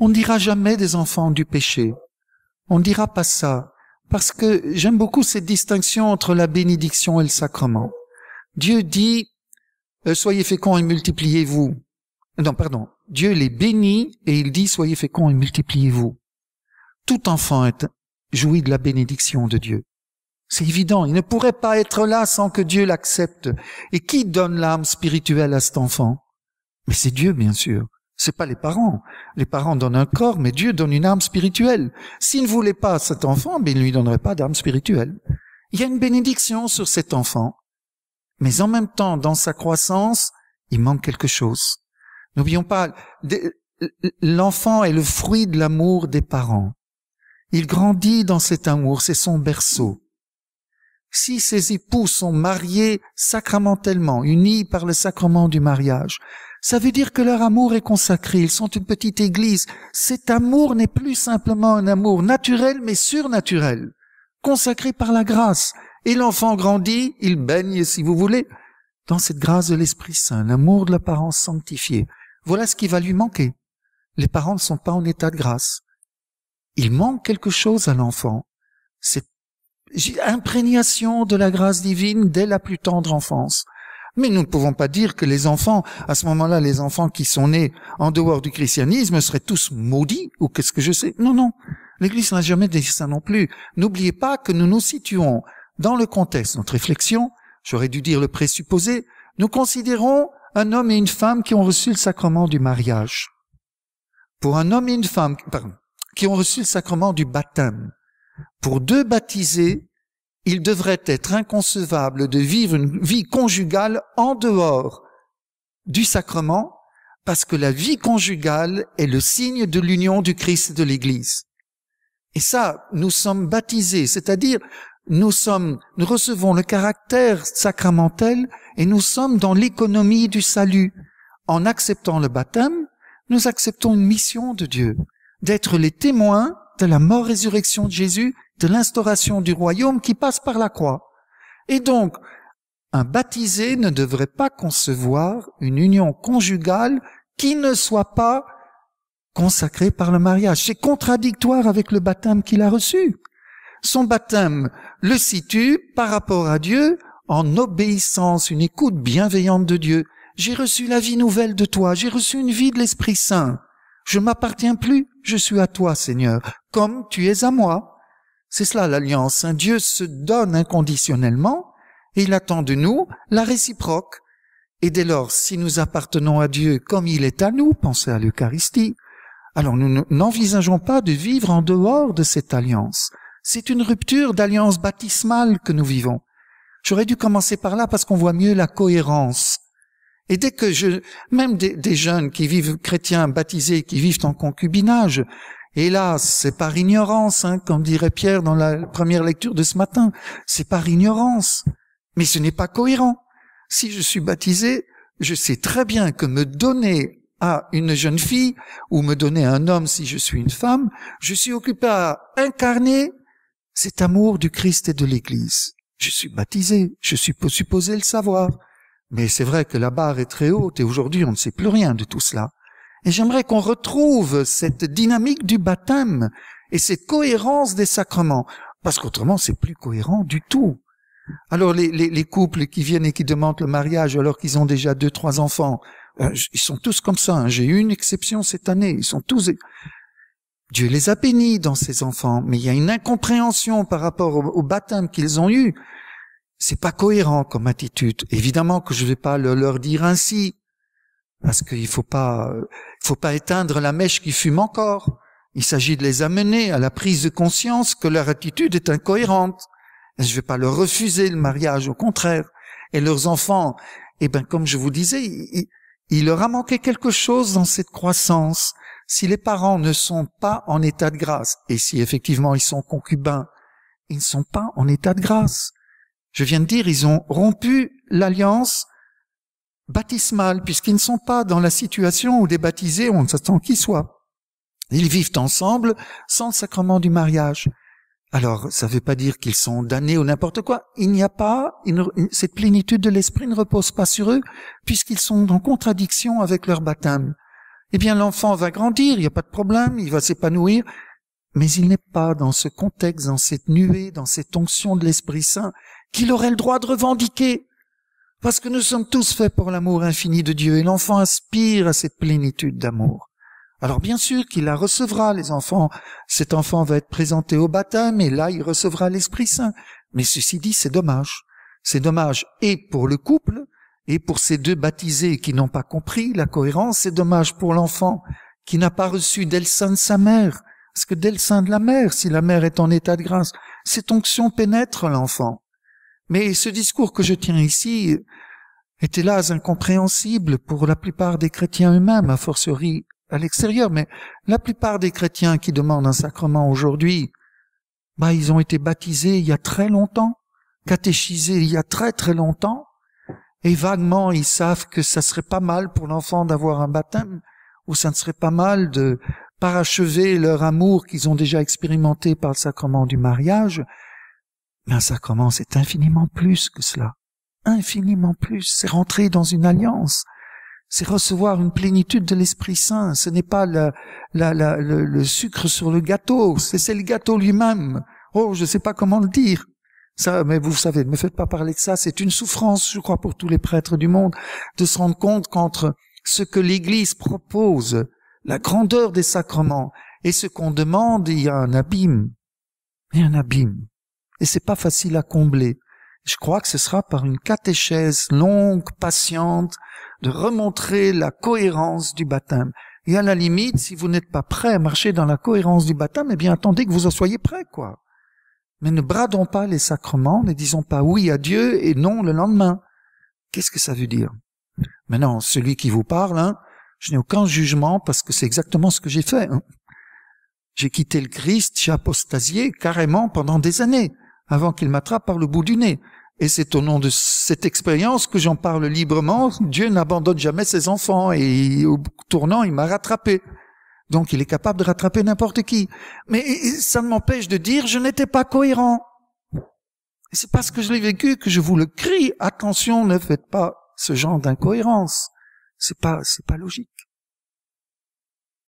On ne dira jamais des enfants du péché. On ne dira pas ça. Parce que j'aime beaucoup cette distinction entre la bénédiction et le sacrement. Dieu dit, euh, soyez féconds et multipliez-vous. Non, pardon. Dieu les bénit et il dit, soyez féconds et multipliez-vous. Tout enfant est, jouit de la bénédiction de Dieu. C'est évident, il ne pourrait pas être là sans que Dieu l'accepte. Et qui donne l'âme spirituelle à cet enfant Mais c'est Dieu, bien sûr. C'est pas les parents. Les parents donnent un corps, mais Dieu donne une âme spirituelle. S'il ne voulait pas cet enfant, ben, il ne lui donnerait pas d'âme spirituelle. Il y a une bénédiction sur cet enfant. Mais en même temps, dans sa croissance, il manque quelque chose. N'oublions pas, l'enfant est le fruit de l'amour des parents. Il grandit dans cet amour, c'est son berceau. Si ses époux sont mariés sacramentellement, unis par le sacrement du mariage, ça veut dire que leur amour est consacré, ils sont une petite église. Cet amour n'est plus simplement un amour naturel, mais surnaturel, consacré par la grâce. Et l'enfant grandit, il baigne, si vous voulez, dans cette grâce de l'Esprit Saint, l'amour de la parent sanctifiée. Voilà ce qui va lui manquer. Les parents ne sont pas en état de grâce. Il manque quelque chose à l'enfant. C'est imprégnation de la grâce divine dès la plus tendre enfance. Mais nous ne pouvons pas dire que les enfants, à ce moment-là, les enfants qui sont nés en dehors du christianisme seraient tous maudits ou qu'est-ce que je sais. Non, non. L'Église n'a jamais dit ça non plus. N'oubliez pas que nous nous situons dans le contexte. Notre réflexion, j'aurais dû dire le présupposé, nous considérons un homme et une femme qui ont reçu le sacrement du mariage. Pour un homme et une femme, pardon, qui ont reçu le sacrement du baptême. Pour deux baptisés, il devrait être inconcevable de vivre une vie conjugale en dehors du sacrement parce que la vie conjugale est le signe de l'union du Christ et de l'Église. Et ça, nous sommes baptisés, c'est-à-dire nous sommes, nous recevons le caractère sacramentel et nous sommes dans l'économie du salut. En acceptant le baptême, nous acceptons une mission de Dieu, d'être les témoins de la mort-résurrection de Jésus de l'instauration du royaume qui passe par la croix. Et donc, un baptisé ne devrait pas concevoir une union conjugale qui ne soit pas consacrée par le mariage. C'est contradictoire avec le baptême qu'il a reçu. Son baptême le situe par rapport à Dieu en obéissance, une écoute bienveillante de Dieu. J'ai reçu la vie nouvelle de toi, j'ai reçu une vie de l'Esprit Saint. Je m'appartiens plus, je suis à toi, Seigneur, comme tu es à moi. C'est cela l'alliance. Dieu se donne inconditionnellement et il attend de nous la réciproque. Et dès lors, si nous appartenons à Dieu comme il est à nous, pensez à l'Eucharistie, alors nous n'envisageons pas de vivre en dehors de cette alliance. C'est une rupture d'alliance baptismale que nous vivons. J'aurais dû commencer par là parce qu'on voit mieux la cohérence. Et dès que je, même des, jeunes qui vivent chrétiens baptisés, qui vivent en concubinage, Hélas, c'est par ignorance, hein, comme dirait Pierre dans la première lecture de ce matin, c'est par ignorance. Mais ce n'est pas cohérent. Si je suis baptisé, je sais très bien que me donner à une jeune fille ou me donner à un homme si je suis une femme, je suis occupé à incarner cet amour du Christ et de l'Église. Je suis baptisé, je suis supposé le savoir. Mais c'est vrai que la barre est très haute et aujourd'hui on ne sait plus rien de tout cela. Et j'aimerais qu'on retrouve cette dynamique du baptême et cette cohérence des sacrements, parce qu'autrement c'est plus cohérent du tout. Alors les, couples qui viennent et qui demandent le mariage alors qu'ils ont déjà deux trois enfants, euh, ils sont tous comme ça. Hein. J'ai eu une exception cette année. Ils sont tous. Dieu les a bénis dans ces enfants, mais il y a une incompréhension par rapport au, baptême qu'ils ont eu. C'est pas cohérent comme attitude. Évidemment que je vais pas leur dire ainsi, parce qu'il faut pas, faut pas éteindre la mèche qui fume encore. Il s'agit de les amener à la prise de conscience que leur attitude est incohérente. je ne vais pas leur refuser le mariage, au contraire. Et leurs enfants, eh ben, comme je vous disais, il leur a manqué quelque chose dans cette croissance. Si les parents ne sont pas en état de grâce, et si effectivement ils sont concubins, ils ne sont pas en état de grâce. Je viens de dire, ils ont rompu l'alliance baptismales, puisqu'ils ne sont pas dans la situation où des baptisés, on ne s'attend qu'ils soient. Ils vivent ensemble sans le sacrement du mariage. Alors, ça ne veut pas dire qu'ils sont damnés ou n'importe quoi. Il n'y a pas, cette plénitude de l'esprit ne repose pas sur eux, puisqu'ils sont en contradiction avec leur baptême. Eh bien, l'enfant va grandir, il n'y a pas de problème, il va s'épanouir, mais il n'est pas dans ce contexte, dans cette nuée, dans cette onction de l'Esprit Saint, qu'il aurait le droit de revendiquer. Parce que nous sommes tous faits pour l'amour infini de Dieu et l'enfant aspire à cette plénitude d'amour. Alors bien sûr qu'il la recevra, les enfants. Cet enfant va être présenté au baptême et là il recevra l'Esprit Saint. Mais ceci dit, c'est dommage. C'est dommage et pour le couple et pour ces deux baptisés qui n'ont pas compris la cohérence. C'est dommage pour l'enfant qui n'a pas reçu dès le de sa mère. Parce que dès le sein de la mère, si la mère est en état de grâce, cette onction pénètre l'enfant. Mais ce discours que je tiens ici est hélas incompréhensible pour la plupart des chrétiens eux-mêmes, à fortiori à l'extérieur, mais la plupart des chrétiens qui demandent un sacrement aujourd'hui, bah, ils ont été baptisés il y a très longtemps, catéchisés il y a très très longtemps, et vaguement ils savent que ça serait pas mal pour l'enfant d'avoir un baptême, ou ça ne serait pas mal de parachever leur amour qu'ils ont déjà expérimenté par le sacrement du mariage, un sacrement, c'est infiniment plus que cela. Infiniment plus. C'est rentrer dans une alliance. C'est recevoir une plénitude de l'Esprit Saint. Ce n'est pas le, sucre sur le gâteau. C'est le gâteau lui-même. Oh, je ne sais pas comment le dire. Ça, mais vous savez, ne me faites pas parler de ça. C'est une souffrance, je crois, pour tous les prêtres du monde, de se rendre compte qu'entre ce que l'Église propose, la grandeur des sacrements, et ce qu'on demande, il y a un abîme. Il y a un abîme et c'est pas facile à combler. Je crois que ce sera par une catéchèse longue, patiente, de remontrer la cohérence du baptême. Et à la limite, si vous n'êtes pas prêt à marcher dans la cohérence du baptême, eh bien attendez que vous en soyez prêt, quoi. Mais ne bradons pas les sacrements, ne disons pas oui à Dieu et non le lendemain. Qu'est-ce que ça veut dire Maintenant, celui qui vous parle, hein, je n'ai aucun jugement parce que c'est exactement ce que j'ai fait. Hein. J'ai quitté le Christ, j'ai apostasié carrément pendant des années avant qu'il m'attrape par le bout du nez. Et c'est au nom de cette expérience que j'en parle librement. Dieu n'abandonne jamais ses enfants et au tournant, il m'a rattrapé. Donc il est capable de rattraper n'importe qui. Mais ça ne m'empêche de dire, je n'étais pas cohérent. C'est parce que je l'ai vécu que je vous le crie. Attention, ne faites pas ce genre d'incohérence. C'est pas, c'est pas logique.